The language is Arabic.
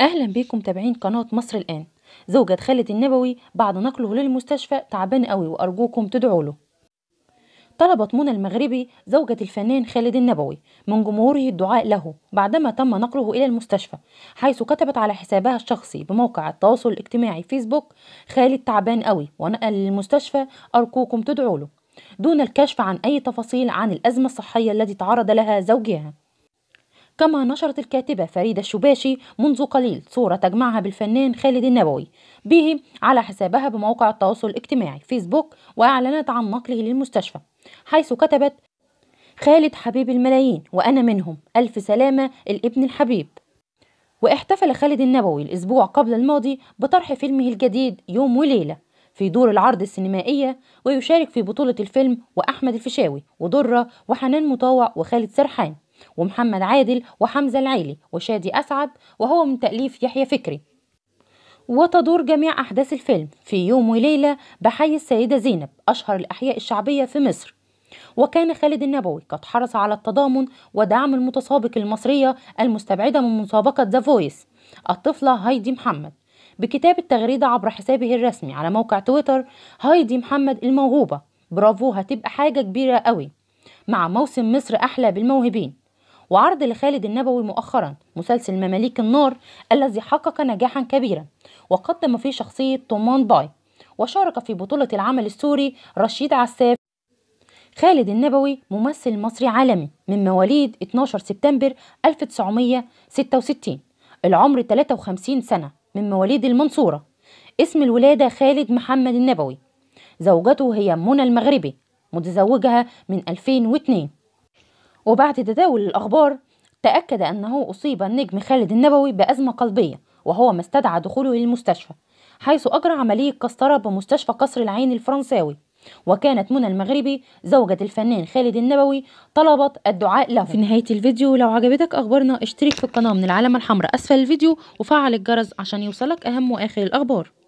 أهلا بيكم متابعين قناة مصر الآن زوجة خالد النبوي بعد نقله للمستشفى تعبان قوي وأرجوكم تدعوا له طلبت منى المغربي زوجة الفنان خالد النبوي من جمهوره الدعاء له بعدما تم نقله إلى المستشفى حيث كتبت على حسابها الشخصي بموقع التواصل الاجتماعي فيسبوك خالد تعبان قوي ونقل للمستشفى أرجوكم تدعوا له دون الكشف عن أي تفاصيل عن الأزمة الصحية التي تعرض لها زوجها كما نشرت الكاتبة فريدة الشباشي منذ قليل صورة تجمعها بالفنان خالد النبوي به على حسابها بموقع التواصل الاجتماعي فيسبوك وأعلنت عن نقله للمستشفى حيث كتبت خالد حبيب الملايين وأنا منهم ألف سلامة الابن الحبيب واحتفل خالد النبوي الأسبوع قبل الماضي بطرح فيلمه الجديد يوم وليلة في دور العرض السينمائية ويشارك في بطولة الفيلم وأحمد الفيشاوي ودرة وحنان مطاوع وخالد سرحان ومحمد عادل وحمزة العيلي وشادي أسعد وهو من تأليف يحيى فكري وتدور جميع أحداث الفيلم في يوم وليلة بحي السيدة زينب أشهر الأحياء الشعبية في مصر وكان خالد النبوي قد حرص على التضامن ودعم المتسابق المصرية المستبعدة من مسابقة ذا فويس الطفلة هايدي محمد بكتاب التغريده عبر حسابه الرسمي على موقع تويتر هايدي محمد الموهوبة برافو هتبقى حاجة كبيرة قوي مع موسم مصر أحلى بالموهبين وعرض لخالد النبوي مؤخرا مسلسل مماليك النار الذي حقق نجاحا كبيرا وقدم فيه شخصية طمان باي وشارك في بطولة العمل السوري رشيد عساف خالد النبوي ممثل مصري عالمي من مواليد 12 سبتمبر 1966 العمر 53 سنة من مواليد المنصورة اسم الولادة خالد محمد النبوي زوجته هي منى المغربي متزوجها من 2002 وبعد تداول الأخبار تأكد أنه أصيب النجم خالد النبوي بأزمة قلبية وهو ما استدعى دخوله للمستشفى حيث أجرى عملية قسطرة بمستشفى قصر العين الفرنساوي وكانت منى المغربي زوجة الفنان خالد النبوي طلبت الدعاء له في نهاية الفيديو لو عجبتك أخبارنا اشترك في القناة من العلامة الحمراء أسفل الفيديو وفعل الجرس عشان يوصلك أهم وآخر الأخبار